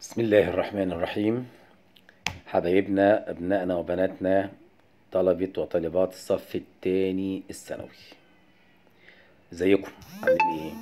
بسم الله الرحمن الرحيم حبايبنا ابنائنا وبناتنا طلبة وطالبات الصف الثاني الثانوي ازيكم عاملين ايه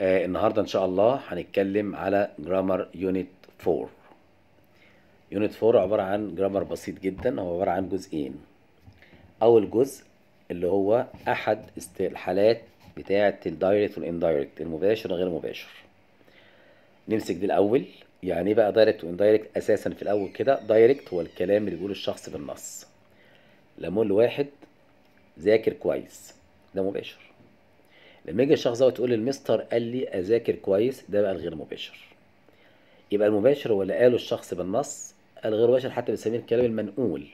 آه النهارده ان شاء الله هنتكلم على جرامر يونت 4 يونت 4 عباره عن جرامر بسيط جدا هو عباره عن جزئين اول جزء اللي هو احد الحالات بتاعه الدايركت والاندايركت المباشر وغير المباشر نمسك دي الاول يعني ايه بقى دايركت واندايركت اساسا في الاول كده دايركت هو الكلام اللي بيقوله الشخص بالنص لما اقول لواحد ذاكر كويس ده مباشر لما يجي الشخص ده وتقول المستر قال لي اذاكر كويس ده بقى الغير مباشر يبقى المباشر هو اللي قاله الشخص بالنص الغير مباشر حتى بنسميه الكلام المنقول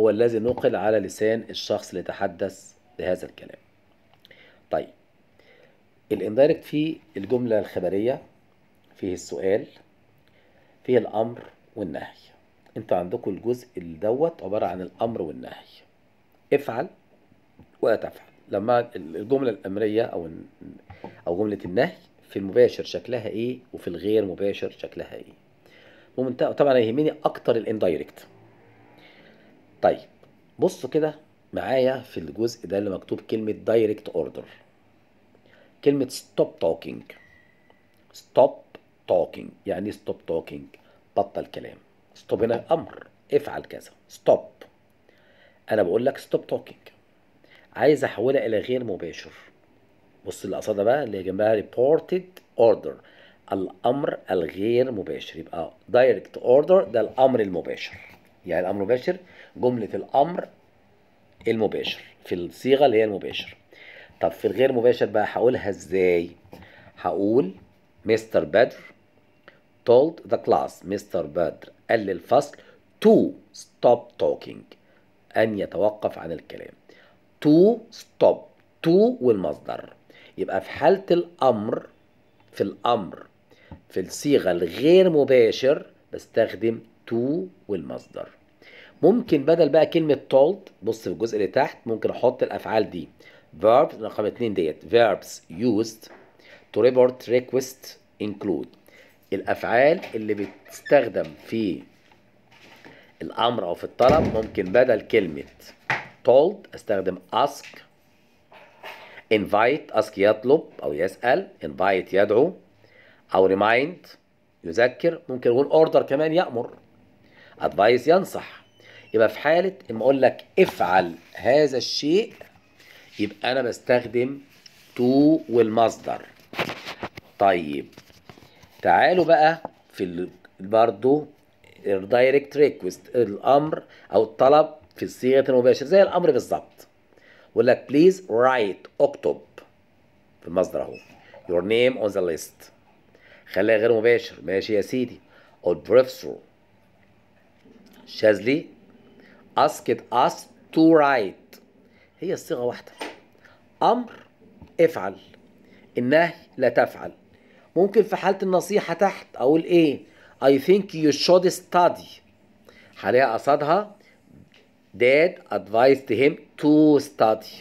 هو الذي نقل على لسان الشخص اللي تحدث بهذا الكلام طيب الاندايركت فيه الجمله الخبريه فيه السؤال فيه الأمر والنهي انتوا عندكم الجزء اللي دوت عبارة عن الأمر والنهي افعل ولا تفعل لما الجملة الأمرية أو أو جملة النهي في المباشر شكلها إيه وفي الغير مباشر شكلها إيه ومنتهى طبعا يهمني أكتر الاندايركت طيب بصوا كده معايا في الجزء ده اللي مكتوب كلمة دايركت اوردر كلمة ستوب توكينج ستوب talking يعني ايه stop talking بطل كلام stop هنا امر افعل كذا stop انا بقول لك stop talking عايز احولها الى غير مباشر بص اللي قصادها بقى اللي جنبها reported order الامر الغير مباشر يبقى direct order ده الامر المباشر يعني الامر المباشر جمله الامر المباشر في الصيغه اللي هي المباشر طب في الغير مباشر بقى هقولها ازاي هقول مستر بدر told the class مستر Badr قال للفصل to stop talking أن يتوقف عن الكلام to stop to والمصدر يبقى في حالة الأمر في الأمر في الصيغة الغير مباشر بستخدم to والمصدر ممكن بدل بقى كلمة told بص في الجزء اللي تحت ممكن أحط الأفعال دي verbs رقم اتنين ديت verbs used to report request include الافعال اللي بتستخدم في الامر او في الطلب ممكن بدل كلمه told استخدم ask invite ask يطلب او يسال invite يدعو او remind يذكر ممكن اقول order كمان يامر advice ينصح يبقى في حاله اما اقول لك افعل هذا الشيء يبقى انا بستخدم to والمصدر طيب تعالوا بقى في برضه الدايركت ريكوست الامر او الطلب في الصيغه المباشر زي الامر بالظبط يقول لك بليز رايت اكتب في المصدر اهو يور نيم اون ذا ليست خليها غير مباشر ماشي يا سيدي البروفيسور شاذلي اسكت اس تو رايت هي الصيغه واحده امر افعل النهي لا تفعل ممكن في حالة النصيحة تحت أقول إيه I think you should study حاليا قصادها dad advised him to study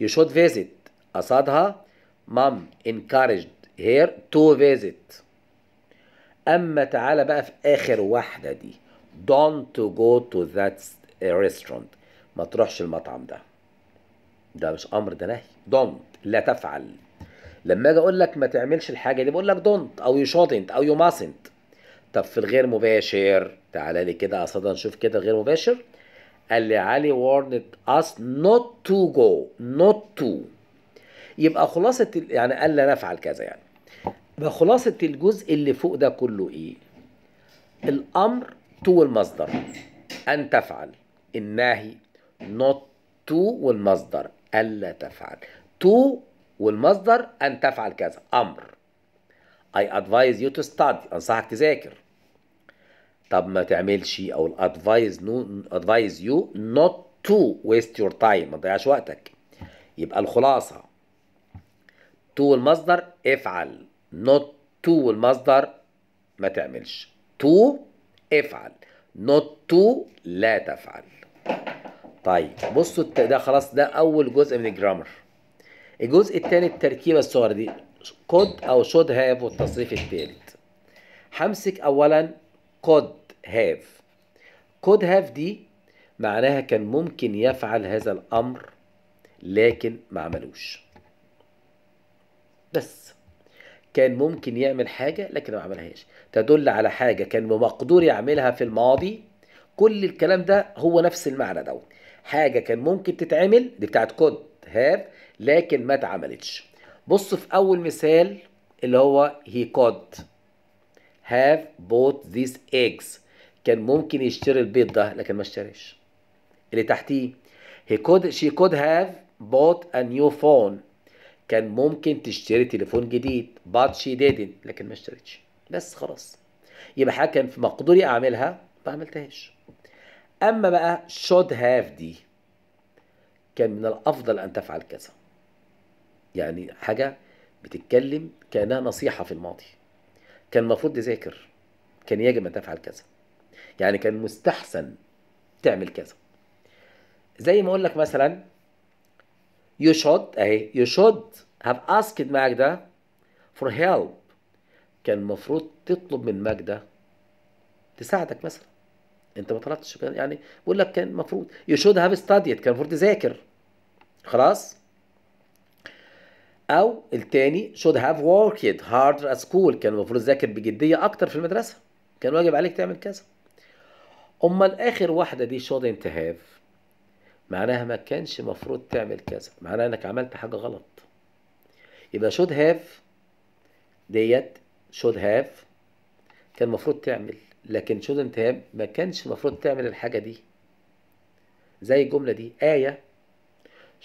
you should visit قصادها mom encouraged her to visit أما تعالى بقى في آخر واحدة دي don't go to that restaurant ما تروحش المطعم ده ده مش أمر ده نهي don't لا تفعل لما اجي اقول لك ما تعملش الحاجه دي بقول لك دونت او يو شودنت او يو ماسنت طب في الغير مباشر تعالى لي كده قصاد نشوف كده الغير مباشر قال لي علي warned us not to go not to يبقى خلاصه يعني الا نفعل كذا يعني يبقى خلاصه الجزء اللي فوق ده كله ايه الامر تو المصدر ان تفعل النهي not to والمصدر الا تفعل تو والمصدر أن تفعل كذا أمر I advise you to study أنصحك تذاكر طب ما تعملش أو advise, no, advise you not to waste your time ما تضيعش وقتك يبقى الخلاصة to المصدر افعل not to المصدر ما تعملش to افعل not to لا تفعل طيب بصوا ده خلاص ده أول جزء من الجرامر الجزء الثاني التركيبه الصغيره دي كود او شود هاف والتصريف الثالث همسك اولا كود هاف كود هاف دي معناها كان ممكن يفعل هذا الامر لكن ما عملوش بس كان ممكن يعمل حاجة لكن ما عملهاش تدل على حاجة كان مقدور يعملها في الماضي كل الكلام ده هو نفس المعنى دوت حاجة كان ممكن تتعمل دي بتاعت كود هاف لكن ما اتعملتش بص في اول مثال اللي هو he could have bought these eggs كان ممكن يشتري البيض ده لكن ما اشتريش اللي تحتيه he could she could have bought a new phone كان ممكن تشتري تليفون جديد but she didn't لكن ما اشتريتش بس خلاص يبقى حاجه كان في مقدوري اعملها ما عملتهاش اما بقى should have دي كان من الافضل ان تفعل كذا يعني حاجة بتتكلم كأنها نصيحة في الماضي كان المفروض تذاكر كان يجب أن تفعل كذا يعني كان مستحسن تعمل كذا زي ما أقول لك مثلا you should أهي you should have asked ماجدة for help كان المفروض تطلب من ماجدة تساعدك مثلا انت ما طلبتش يعني بقول لك كان المفروض you should have studied كان المفروض تذاكر خلاص او التاني should have worked harder at school كان المفروض تذاكر بجديه اكتر في المدرسه كان واجب عليك تعمل كذا امال اخر واحده دي shouldn't have معناها ما كانش المفروض تعمل كذا معناها انك عملت حاجه غلط يبقى should have ديت should have كان المفروض تعمل لكن shouldn't have ما كانش المفروض تعمل الحاجه دي زي الجمله دي ايه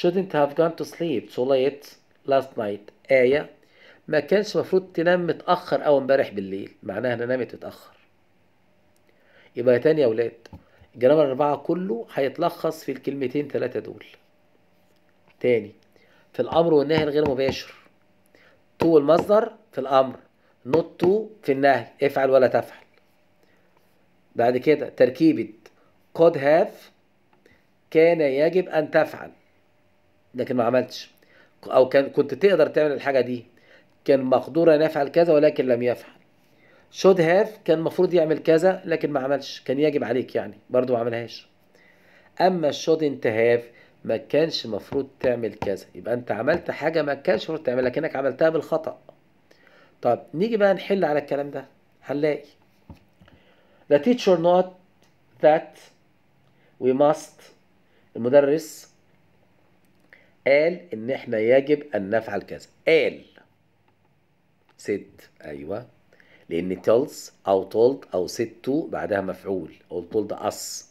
shouldn't have gone to sleep so late لاست نايت آية ما كانش المفروض تنام متأخر أو امبارح بالليل معناها أنا نامت متأخر يبقى تاني يا ولاد الجرامر الأربعة كله هيتلخص في الكلمتين ثلاثة دول تاني في الأمر والنهي الغير مباشر تو المصدر في الأمر نوت تو في النهي افعل ولا تفعل بعد كده تركيبة قد هاف كان يجب أن تفعل لكن ما عملتش او كان كنت تقدر تعمل الحاجه دي كان مقدور ان يفعل كذا ولكن لم يفعل شود هاف كان المفروض يعمل كذا لكن ما عملش كان يجب عليك يعني برضه ما عملهاش اما الشود انت هاف ما كانش المفروض تعمل كذا يبقى انت عملت حاجه ما كانش المفروض تعملها لكنك عملتها بالخطا طب نيجي بقى نحل على الكلام ده هنلاقي the teacher not that we must المدرس قال ان احنا يجب ان نفعل كذا قال ست ايوه لان تيلز او تولد او ستو بعدها مفعول او تولد اس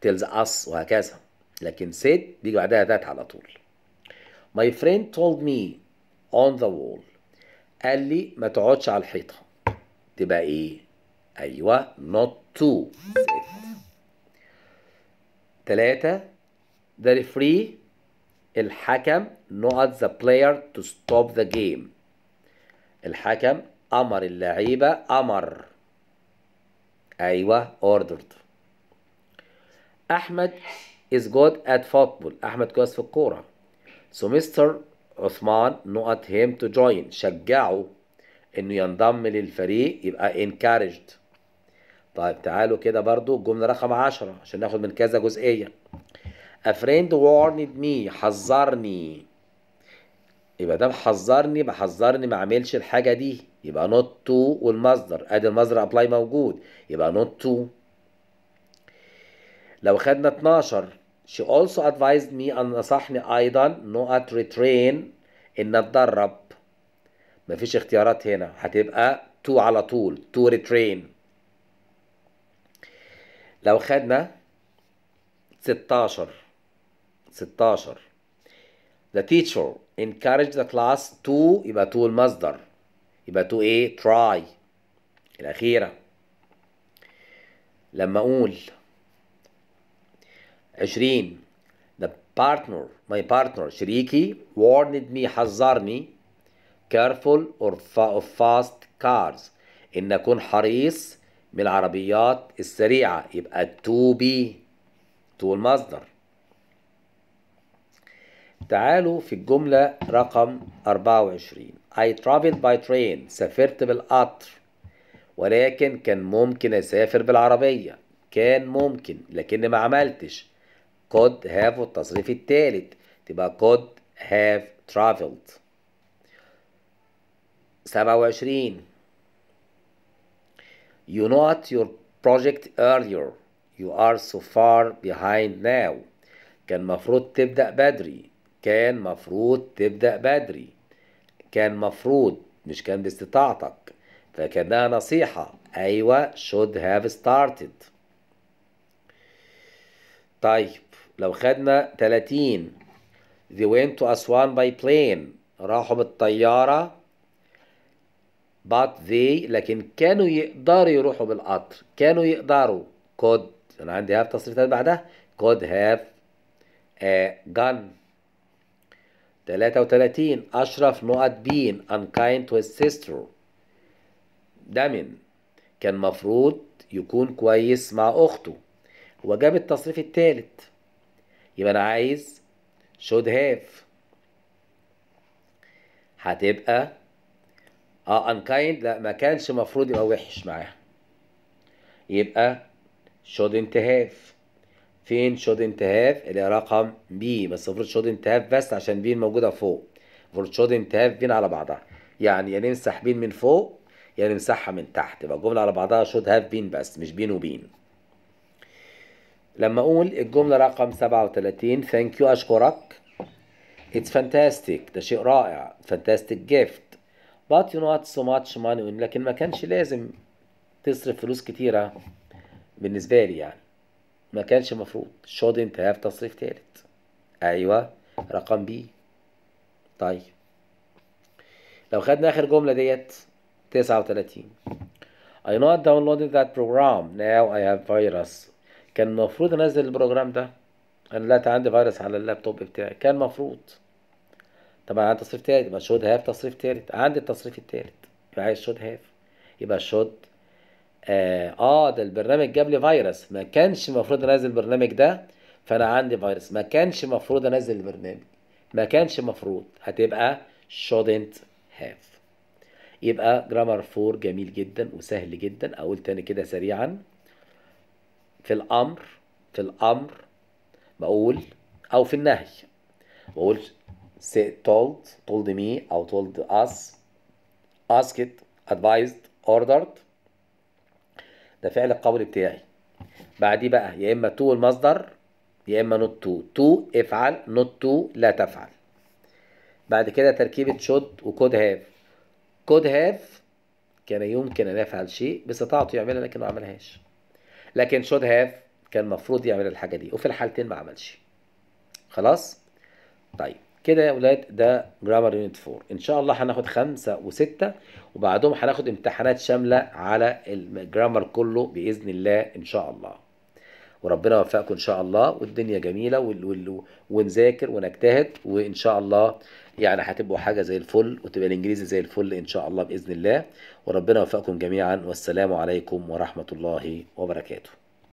تيلز اس وهكذا لكن ست بيجي بعدها ذات على طول My friend told me on the wall قال لي ما تقعدش على الحيطة تبقى ايه؟ ايوه not to ست تلاتة ده free الحكم نقط the player to stop the game الحكم أمر اللعيبة أمر أيوه ordered أحمد is good at football أحمد كويس في الكورة so Mr. عثمان نقط him to join شجعه إنه ينضم للفريق يبقى encouraged طيب تعالوا كده برضو الجملة رقم 10 عشان ناخد من كذا جزئية A friend warned me حذرني يبقى ده حذرني بحذرني ما اعملش الحاجه دي يبقى not to والمصدر ادي المصدر ابلاي موجود يبقى not to لو خدنا 12 she also advised me ان نصحني ايضا not retrain ان اتدرب مفيش اختيارات هنا هتبقى to على طول to retrain لو خدنا 16 16 The teacher encouraged the class to يبقى to المصدر يبقى to ايه؟ try الأخيرة لما أقول 20 The partner my partner شريكي warned me حذرني careful or of fast cars إن أكون حريص من العربيات السريعة يبقى to be to المصدر تعالوا في الجملة رقم 24 I traveled by train سافرت بالقطر ولكن كان ممكن أسافر بالعربية كان ممكن لكن ما عملتش could have والتصريف الثالث تبقى could have traveled 27 You know your project earlier You are so far behind now كان مفروض تبدأ بدري كان مفروض تبدأ بدري كان مفروض مش كان باستطاعتك فكانها نصيحة أيوة should have started طيب لو خدنا 30 they went to Aswan by plane راحوا بالطيارة but they لكن كانوا يقدروا يروحوا بالقطر كانوا يقدروا could أنا عندي have تصريفات بعدها could have a gun 33 أشرف نقط بين unkind to his sister دامن كان مفروض يكون كويس مع أخته هو جاب التصريف التالت يبقى أنا عايز should have هتبقى اه unkind لا ما كانش مفروض يبقى وحش معاها يبقى shouldn't have فين شوت انت هاف اللي هي رقم بي بس المفروض شوت انت هاف بس عشان بين موجوده فوق المفروض شوت انت هاف بين على بعضها يعني يا نمسح بين من فوق يا نمسحها من تحت يبقى الجمله على بعضها شوت هاف بين بس مش بين وبين لما اقول الجمله رقم 37 ثانك يو اشكرك اتس فانتاستيك ده شيء رائع فانتاستيك جيفت but you not so much money لكن ما كانش لازم تصرف فلوس كتيره بالنسبه لي يعني ما كانش المفروض شودنت هاف تصريف تالت ايوه رقم بي طيب لو خدنا اخر جمله ديت 39 I not downloaded that program now I have virus كان المفروض انزل البروجرام ده انا لقيت عندي فيروس على اللابتوب بتاعي كان المفروض طبعا عندي تصريف تالت يبقى شود هاف تصريف تالت عندي التصريف التالت يبقى عايز شود هاف يبقى شود آه, اه ده البرنامج جاب لي فيروس ما كانش المفروض انزل البرنامج ده فانا عندي فيروس ما كانش المفروض انزل البرنامج ما كانش المفروض هتبقى shouldn't have يبقى جرامر 4 جميل جدا وسهل جدا اقول تاني كده سريعا في الامر في الامر بقول او في النهي بقول told told me او told us asked advised ordered ده فعل القول ابتدائي بعديه بقى يا اما تو المصدر يا اما نوت تو تو افعل نوت تو لا تفعل بعد كده تركيبه شود وكود هاف كود هاف كان يمكن ان يفعل شيء باستطاعته يعملها لكن ما عملهاش لكن شود هاف كان المفروض يعمل الحاجه دي وفي الحالتين ما عملش خلاص طيب كده يا ولاد ده جرامر يونت 4 ان شاء الله هناخد خمسة وستة وبعدهم هناخد امتحانات شاملة على الجرامر كله بإذن الله ان شاء الله وربنا يوفقكم ان شاء الله والدنيا جميلة وال... وال... ونذاكر ونجتهد وان شاء الله يعني هتبقوا حاجة زي الفل وتبقى الانجليزي زي الفل ان شاء الله بإذن الله وربنا يوفقكم جميعا والسلام عليكم ورحمة الله وبركاته